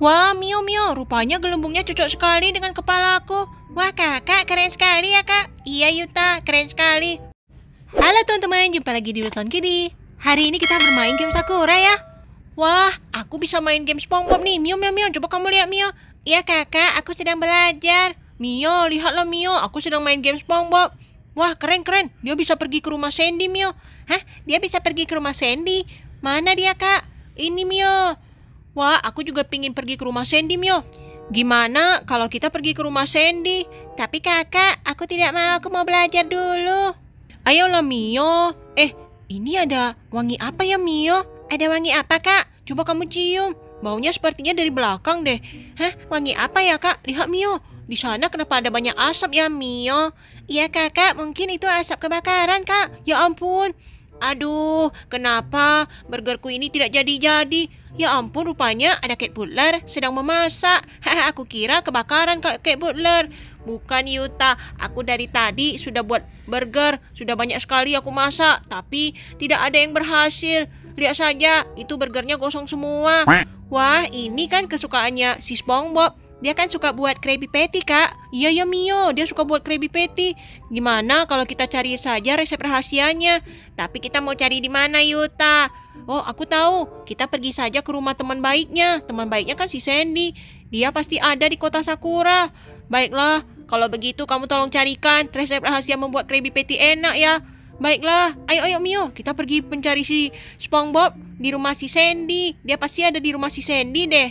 Wah, Mio Mio, rupanya gelembungnya cocok sekali dengan kepala aku. Wah, kakak keren sekali ya, kak. Iya, Yuta, keren sekali. Halo teman-teman, jumpa lagi di Wilson Kidi. Hari ini kita bermain game Sakura ya. Wah, aku bisa main game SpongeBob nih. Mio, Mio, Mio, coba kamu lihat Mio. Iya, kakak, aku sedang belajar. Mio, lihatlah Mio, aku sedang main game SpongeBob. Wah, keren-keren. Dia bisa pergi ke rumah Sandy, Mio. Hah? Dia bisa pergi ke rumah Sandy? Mana dia, kak? Ini, Mio. Wah, aku juga pingin pergi ke rumah Sandy, Mio. Gimana kalau kita pergi ke rumah Sandy? Tapi kakak, aku tidak mau, aku mau belajar dulu. Ayolah, Mio. Eh, ini ada wangi apa ya, Mio? Ada wangi apa, kak? Coba kamu cium. Baunya sepertinya dari belakang deh. Hah, wangi apa ya, kak? Lihat, Mio. Di sana kenapa ada banyak asap ya, Mio? Iya, kakak. Mungkin itu asap kebakaran, kak. Ya ampun. Aduh, kenapa burgerku ini tidak jadi-jadi? Ya ampun rupanya ada Kate Butler sedang memasak. aku kira kebakaran Kate Butler. Bukan Yuta, aku dari tadi sudah buat burger, sudah banyak sekali aku masak, tapi tidak ada yang berhasil. Lihat saja, itu burgernya gosong semua. Wah, ini kan kesukaannya si SpongeBob. Dia kan suka buat Krabby Patty, Kak. Iya, ya Mio, dia suka buat Krabby Patty. Gimana kalau kita cari saja resep rahasianya? Tapi kita mau cari di mana, Yuta? Oh, aku tahu. Kita pergi saja ke rumah teman baiknya. Teman baiknya kan si Sandy. Dia pasti ada di kota Sakura. Baiklah, kalau begitu kamu tolong carikan resep rahasia membuat Krabby Patty enak ya. Baiklah, ayo ayo Mio, kita pergi mencari si SpongeBob di rumah si Sandy. Dia pasti ada di rumah si Sandy deh.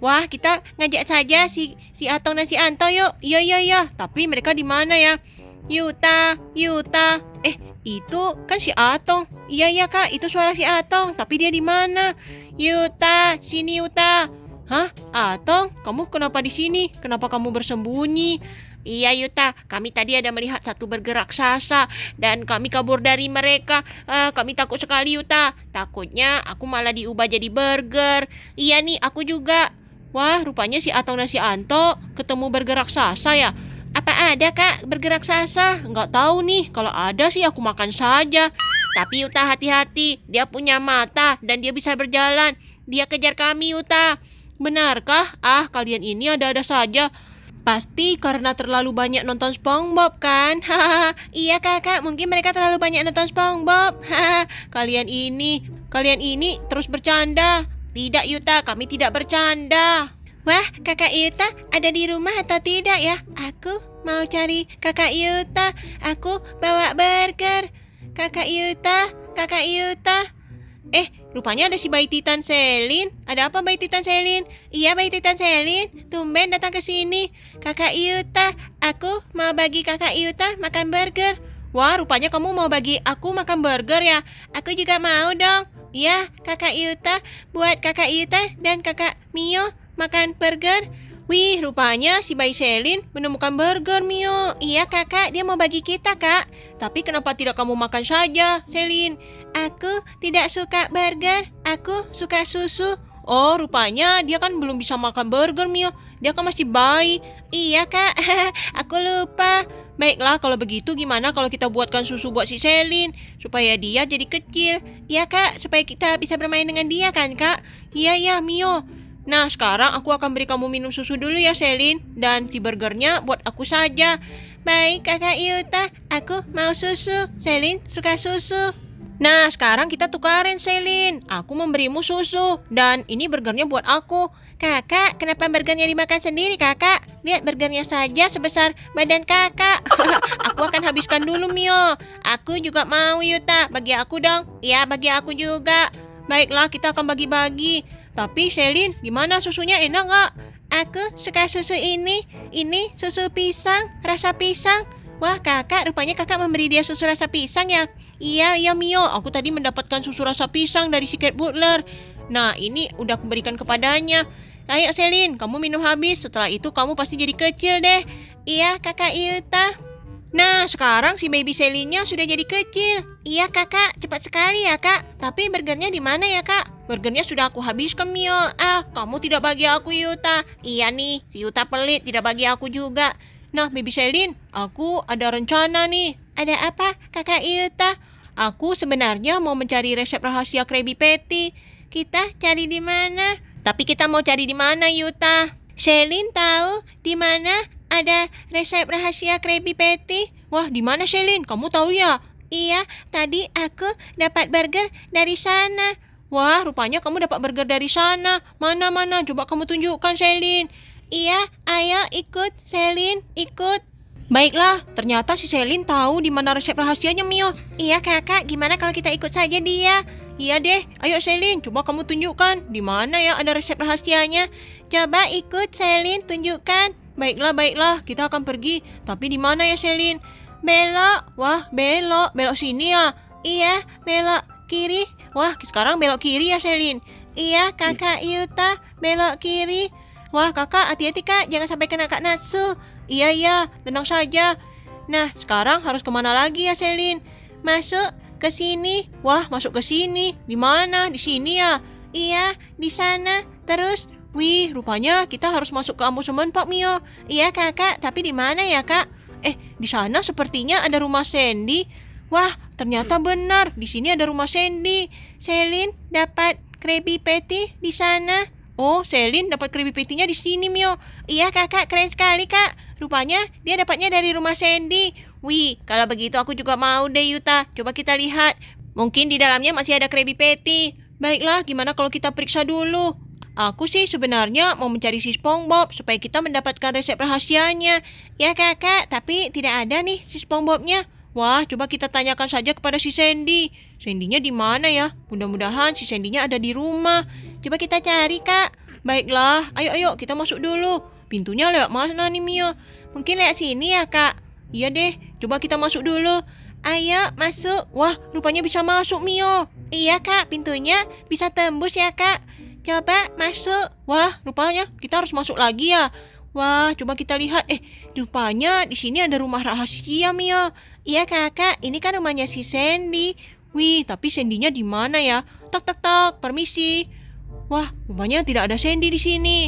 Wah, kita ngajak saja si si Atong dan si Anto yuk. Iya iya iya. Tapi mereka di mana ya? Yuta, Yuta. Eh, itu kan si Atong. Iya iya Kak, itu suara si Atong. Tapi dia di mana? Yuta, sini Yuta. Hah? Atong, kamu kenapa di sini? Kenapa kamu bersembunyi? Iya Yuta, kami tadi ada melihat satu bergerak sasa dan kami kabur dari mereka. Uh, kami takut sekali Yuta. Takutnya aku malah diubah jadi burger. Iya nih, aku juga. Wah, rupanya si Atong dan si Anto ketemu bergerak sasa ya. Apa ada, Kak, bergerak sasa? Nggak tahu nih, kalau ada sih aku makan saja. Tapi Uta hati-hati, dia punya mata dan dia bisa berjalan. Dia kejar kami, Uta. Benarkah? Ah, kalian ini ada-ada saja. Pasti karena terlalu banyak nonton SpongeBob kan? Hahaha. iya kakak, mungkin mereka terlalu banyak nonton SpongeBob. kalian ini, kalian ini terus bercanda. Tidak Yuta, kami tidak bercanda. Wah, kakak Yuta ada di rumah atau tidak ya? Aku mau cari kakak Yuta. Aku bawa burger. Kakak Yuta, kakak Yuta. Eh, rupanya ada si bayi Titan Selin. Ada apa bayi Titan Selin? Iya, bayi Titan Selin. Tumben datang ke sini. Kakak Yuta, aku mau bagi kakak Yuta makan burger. Wah, rupanya kamu mau bagi aku makan burger ya. Aku juga mau dong. Iya, kakak Yuta buat kakak Yuta dan kakak Mio makan burger. Wih, rupanya si bayi Selin menemukan burger, Mio. Iya, kakak, dia mau bagi kita, kak. Tapi kenapa tidak kamu makan saja, Selin? Aku tidak suka burger, aku suka susu. Oh, rupanya dia kan belum bisa makan burger, Mio. Dia kan masih bayi. Iya, kak. aku lupa. Baiklah, kalau begitu gimana kalau kita buatkan susu buat si Selin supaya dia jadi kecil? Iya, Kak, supaya kita bisa bermain dengan dia kan, Kak? Iya, ya Mio. Nah, sekarang aku akan beri kamu minum susu dulu ya, Selin, dan si burgernya buat aku saja. Baik, Kakak Yuta, aku mau susu. Selin suka susu. Nah, sekarang kita tukarin, Selin. Aku memberimu susu. Dan ini burgernya buat aku. Kakak, kenapa burgernya dimakan sendiri, kakak? Lihat burgernya saja sebesar badan kakak. aku akan habiskan dulu, Mio. Aku juga mau, Yuta. Bagi aku dong. Iya, bagi aku juga. Baiklah, kita akan bagi-bagi. Tapi, Selin, gimana susunya enak nggak? Aku suka susu ini. Ini susu pisang, rasa pisang. Wah kakak, rupanya kakak memberi dia susu rasa pisang ya Iya, iya Mio, aku tadi mendapatkan susu rasa pisang dari Secret Butler. Nah, ini udah aku berikan kepadanya. Ayo Selin, kamu minum habis, setelah itu kamu pasti jadi kecil deh. Iya, kakak Yuta. Nah, sekarang si baby Selinnya sudah jadi kecil. Iya kakak, cepat sekali ya kak. Tapi burgernya di mana ya kak? Burgernya sudah aku habiskan Mio. Ah, kamu tidak bagi aku Yuta. Iya nih, si Yuta pelit tidak bagi aku juga. Nah, Baby Selin, aku ada rencana nih. Ada apa, kakak Yuta? Aku sebenarnya mau mencari resep rahasia Krabby Patty. Kita cari di mana? Tapi kita mau cari di mana, Yuta? Selin tahu di mana ada resep rahasia Krabby Patty? Wah, di mana Selin? Kamu tahu ya? Iya, tadi aku dapat burger dari sana. Wah, rupanya kamu dapat burger dari sana. Mana-mana, coba kamu tunjukkan, Selin. Iya, ayo ikut, Selin, ikut. Baiklah, ternyata si Selin tahu di mana resep rahasianya Mio. Iya kakak, gimana kalau kita ikut saja dia? Iya deh, ayo Selin, coba kamu tunjukkan di mana ya ada resep rahasianya. Coba ikut Selin, tunjukkan. Baiklah, baiklah, kita akan pergi. Tapi di mana ya Selin? Belok, wah belok, belok sini ya. Iya, belok kiri. Wah, sekarang belok kiri ya Selin. Iya, kakak Yuta, belok kiri. Wah, kakak hati-hati kak, jangan sampai kena kak Natsu. Iya, iya, tenang saja. Nah, sekarang harus kemana lagi ya, Selin? Masuk ke sini. Wah, masuk ke sini. Di mana? Di sini ya? Iya, di sana. Terus, wih, rupanya kita harus masuk ke amusemen Pak Mio. Iya, kakak. Tapi di mana ya, kak? Eh, di sana sepertinya ada rumah Sandy. Wah, ternyata benar. Di sini ada rumah Sandy. Selin dapat Krabby Patty di sana. Oh, Selin dapat Krabby Patty-nya di sini, Mio. Iya, kakak. Keren sekali, kak. Rupanya dia dapatnya dari rumah Sandy. Wih, kalau begitu aku juga mau deh Yuta. Coba kita lihat. Mungkin di dalamnya masih ada Krabby Patty. Baiklah, gimana kalau kita periksa dulu? Aku sih sebenarnya mau mencari si SpongeBob supaya kita mendapatkan resep rahasianya. Ya kakak, tapi tidak ada nih si SpongeBobnya. Wah, coba kita tanyakan saja kepada si Sandy. Sandy-nya di mana ya? Mudah-mudahan si Sandy-nya ada di rumah. Coba kita cari, Kak. Baiklah, ayo ayo kita masuk dulu. Pintunya lewat mana nih Mio? Mungkin lewat sini ya kak? Iya deh, coba kita masuk dulu. Ayo masuk. Wah, rupanya bisa masuk Mio. Iya kak, pintunya bisa tembus ya kak. Coba masuk. Wah, rupanya kita harus masuk lagi ya. Wah, coba kita lihat. Eh, rupanya di sini ada rumah rahasia Mio. Iya kakak, ini kan rumahnya si Sandy. Wih, tapi Sandy-nya di mana ya? Tak tak tak, permisi. Wah, rupanya tidak ada Sandy di sini.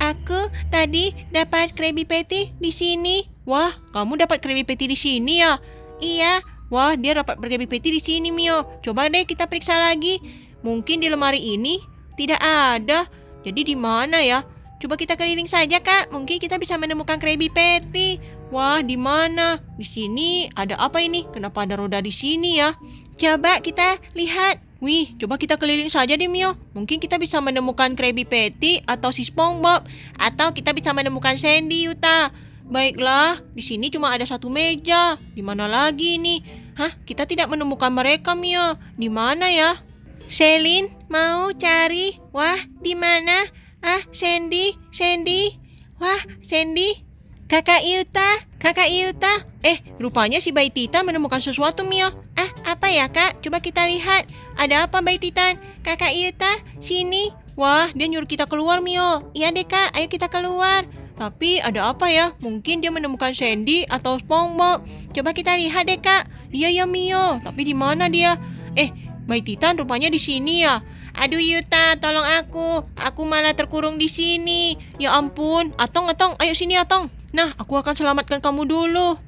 Aku tadi dapat Krabby Patty di sini. Wah, kamu dapat Krabby Patty di sini ya? Iya. Wah, dia dapat Krabby Patty di sini, Mio. Coba deh kita periksa lagi. Mungkin di lemari ini tidak ada. Jadi di mana ya? Coba kita keliling saja, Kak. Mungkin kita bisa menemukan Krabby Patty. Wah, di mana? Di sini ada apa ini? Kenapa ada roda di sini ya? Coba kita lihat Wih, coba kita keliling saja deh Mio. Mungkin kita bisa menemukan Krabby Patty atau si SpongeBob atau kita bisa menemukan Sandy Yuta. Baiklah, di sini cuma ada satu meja. Di mana lagi ini? Hah, kita tidak menemukan mereka Mio. Di mana ya? Selin, mau cari? Wah, di mana? Ah, Sandy, Sandy. Wah, Sandy. Kakak Yuta, Kakak Yuta. Eh, rupanya si Bayi Tita menemukan sesuatu Mio. Ah, apa ya Kak? Coba kita lihat. Ada apa Mbak Titan? Kakak Ita, sini. Wah, dia nyuruh kita keluar Mio. Iya deh kak, ayo kita keluar. Tapi ada apa ya? Mungkin dia menemukan Sandy atau SpongeBob. Coba kita lihat deh kak. Iya ya Mio, tapi di mana dia? Eh, Mbak Titan rupanya di sini ya. Aduh Yuta, tolong aku. Aku malah terkurung di sini. Ya ampun, Atong Atong, ayo sini Atong. Nah, aku akan selamatkan kamu dulu.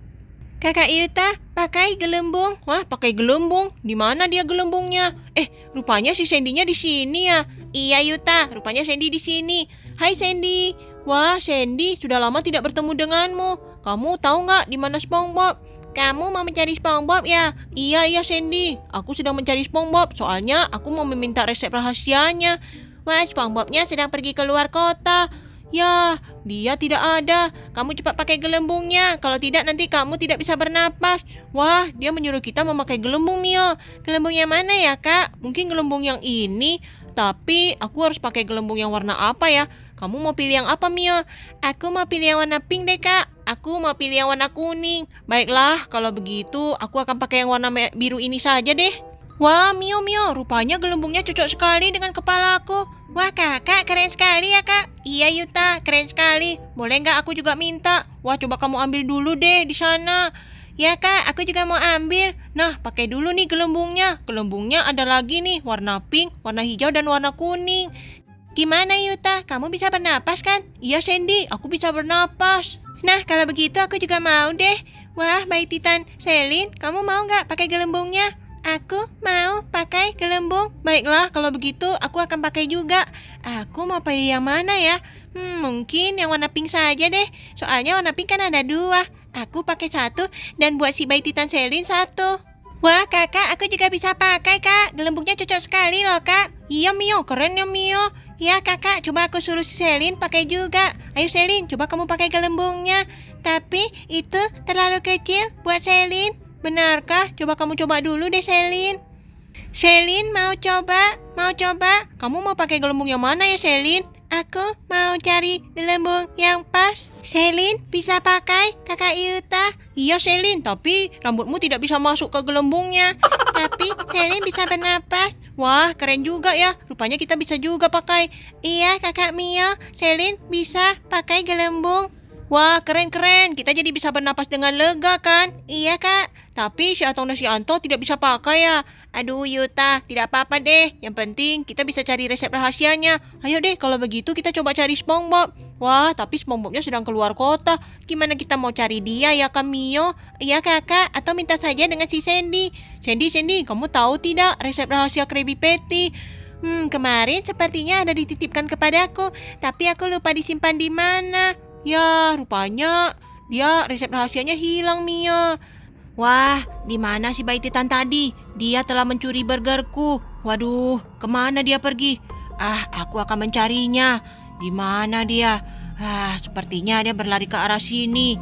Kakak Yuta, pakai gelembung. Wah, pakai gelembung. Di mana dia gelembungnya? Eh, rupanya si Sandy-nya di sini ya. Iya, Yuta. Rupanya Sandy di sini. Hai, Sandy. Wah, Sandy, sudah lama tidak bertemu denganmu. Kamu tahu nggak di mana SpongeBob? Kamu mau mencari SpongeBob ya? Iya, iya, Sandy. Aku sedang mencari SpongeBob. Soalnya aku mau meminta resep rahasianya. Wah, SpongeBobnya sedang pergi ke luar kota. Ya, dia tidak ada. Kamu cepat pakai gelembungnya. Kalau tidak nanti kamu tidak bisa bernapas. Wah, dia menyuruh kita memakai gelembung, Mio. Gelembung yang mana ya, Kak? Mungkin gelembung yang ini. Tapi aku harus pakai gelembung yang warna apa ya? Kamu mau pilih yang apa, Mio? Aku mau pilih yang warna pink deh, Kak. Aku mau pilih yang warna kuning. Baiklah, kalau begitu aku akan pakai yang warna biru ini saja deh. Wah, Mio, Mio, rupanya gelembungnya cocok sekali dengan kepala aku. Wah kakak keren sekali ya kak Iya Yuta keren sekali Boleh nggak aku juga minta Wah coba kamu ambil dulu deh di sana Ya kak aku juga mau ambil Nah pakai dulu nih gelembungnya Gelembungnya ada lagi nih warna pink, warna hijau dan warna kuning Gimana Yuta kamu bisa bernapas kan? Iya Sandy aku bisa bernapas Nah kalau begitu aku juga mau deh Wah baik Titan Selin kamu mau nggak pakai gelembungnya? Aku mau pakai gelembung. Baiklah, kalau begitu aku akan pakai juga. Aku mau pilih yang mana ya? Hmm, mungkin yang warna pink saja deh. Soalnya warna pink kan ada dua. Aku pakai satu dan buat si bayi Titan Selin satu. Wah kakak, aku juga bisa pakai kak. Gelembungnya cocok sekali loh kak. Iya Mio, keren ya Mio. Ya kakak, coba aku suruh si Selin pakai juga. Ayo Selin, coba kamu pakai gelembungnya. Tapi itu terlalu kecil buat Selin. Benarkah? Coba kamu coba dulu deh, Selin. Selin mau coba, mau coba. Kamu mau pakai gelembung yang mana ya, Selin? Aku mau cari gelembung yang pas. Selin bisa pakai kakak Yuta. Iya Selin, tapi rambutmu tidak bisa masuk ke gelembungnya. tapi Selin bisa bernapas. Wah, keren juga ya. Rupanya kita bisa juga pakai. Iya, kakak Mio, Selin bisa pakai gelembung. Wah, keren-keren. Kita jadi bisa bernapas dengan lega kan? Iya, Kak. Tapi si Atong dan si Anto tidak bisa pakai ya. Aduh, Yuta, tidak apa-apa deh. Yang penting kita bisa cari resep rahasianya. Ayo deh, kalau begitu kita coba cari SpongeBob. Wah, tapi SpongeBobnya sedang keluar kota. Gimana kita mau cari dia ya, kak mio? Iya, Kakak. Atau minta saja dengan si Sandy. Sandy, Sandy, kamu tahu tidak resep rahasia Krabby Patty? Hmm, kemarin sepertinya ada dititipkan kepadaku, tapi aku lupa disimpan di mana. Ya, rupanya dia resep rahasianya hilang, Mia. Wah, di mana si bayi titan tadi? Dia telah mencuri burgerku. Waduh, kemana dia pergi? Ah, aku akan mencarinya. Di mana dia? Ah, sepertinya dia berlari ke arah sini.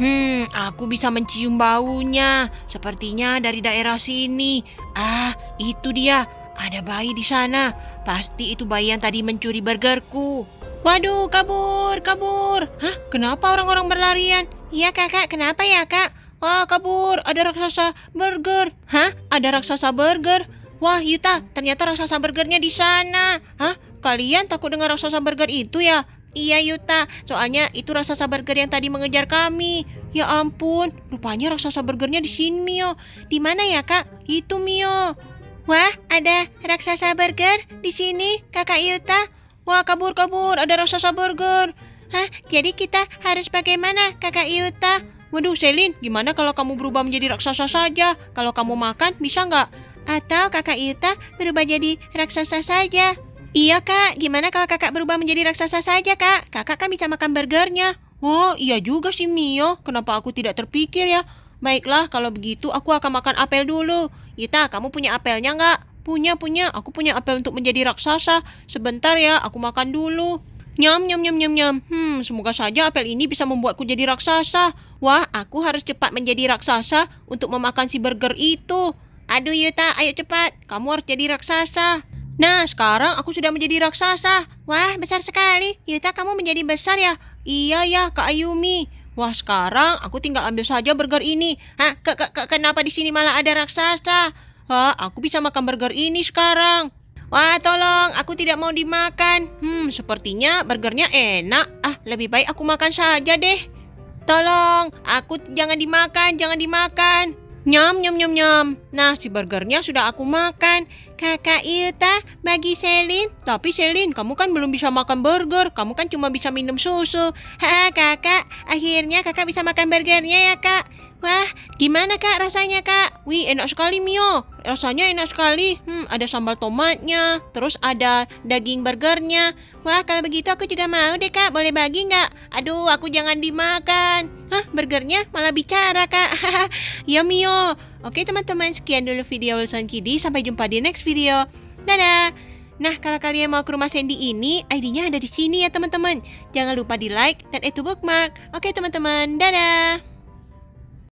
Hmm, aku bisa mencium baunya. Sepertinya dari daerah sini. Ah, itu dia. Ada bayi di sana. Pasti itu bayi yang tadi mencuri burgerku. Waduh, kabur, kabur. Hah, kenapa orang-orang berlarian? Iya kakak, kenapa ya kak? Wah, oh, kabur, ada raksasa burger. Hah, ada raksasa burger? Wah, Yuta, ternyata raksasa burgernya di sana. Hah, kalian takut dengan raksasa burger itu ya? Iya Yuta, soalnya itu raksasa burger yang tadi mengejar kami. Ya ampun, rupanya raksasa burgernya di sini Mio. Di mana ya kak? Itu Mio. Wah, ada raksasa burger di sini, kakak Yuta. Wah, kabur, kabur. Ada raksasa burger. Hah, jadi kita harus bagaimana, kakak Yuta? Waduh, Selin, gimana kalau kamu berubah menjadi raksasa saja? Kalau kamu makan, bisa nggak? Atau kakak Yuta berubah jadi raksasa saja? Iya, kak. Gimana kalau kakak berubah menjadi raksasa saja, kak? Kakak kan bisa makan burgernya. Wah, oh, iya juga sih, Mio. Kenapa aku tidak terpikir ya? Baiklah, kalau begitu aku akan makan apel dulu. Yuta, kamu punya apelnya nggak? Punya, punya. Aku punya apel untuk menjadi raksasa. Sebentar ya, aku makan dulu. Nyam, nyam, nyam, nyam, nyam. Hmm, semoga saja apel ini bisa membuatku jadi raksasa. Wah, aku harus cepat menjadi raksasa untuk memakan si burger itu. Aduh Yuta, iya ayo cepat. Kamu harus jadi raksasa. Nah, sekarang aku sudah menjadi raksasa. Wah, besar sekali. Yuta, iya kamu menjadi besar ya? Iya ya, Kak Ayumi. Wah, sekarang aku tinggal ambil saja burger ini. Hah, ke, ke, ke, kenapa di sini malah ada raksasa? Hah, aku bisa makan burger ini sekarang. Wah, tolong, aku tidak mau dimakan. Hmm, sepertinya burgernya enak. Ah, lebih baik aku makan saja deh. Tolong, aku jangan dimakan, jangan dimakan. Nyam, nyam, nyam, nyam. Nah, si burgernya sudah aku makan. Kakak Ilta, bagi Selin. Tapi Selin, kamu kan belum bisa makan burger. Kamu kan cuma bisa minum susu. Ha, kakak, akhirnya kakak bisa makan burgernya ya, kak. Wah, gimana kak rasanya kak? Wih, enak sekali Mio. Rasanya enak sekali. Hmm, ada sambal tomatnya, terus ada daging burgernya. Wah, kalau begitu aku juga mau deh kak. Boleh bagi nggak? Aduh, aku jangan dimakan. Hah, burgernya malah bicara kak. ya Mio. Oke teman-teman, sekian dulu video Wilson Kidi. Sampai jumpa di next video. Dadah. Nah, kalau kalian mau ke rumah Sandy ini, ID-nya ada di sini ya teman-teman. Jangan lupa di like dan itu bookmark. Oke teman-teman, dadah!